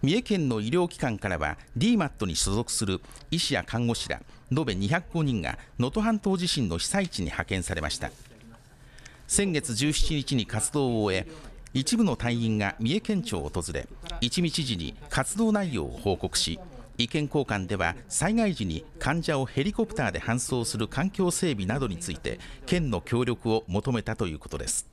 三重県の医療機関からは DMAT に所属する医師や看護師ら延べ205人が能登半島地震の被災地に派遣されました先月17日に活動を終え一部の隊員が三重県庁を訪れ一見知事に活動内容を報告し意見交換では災害時に患者をヘリコプターで搬送する環境整備などについて県の協力を求めたということです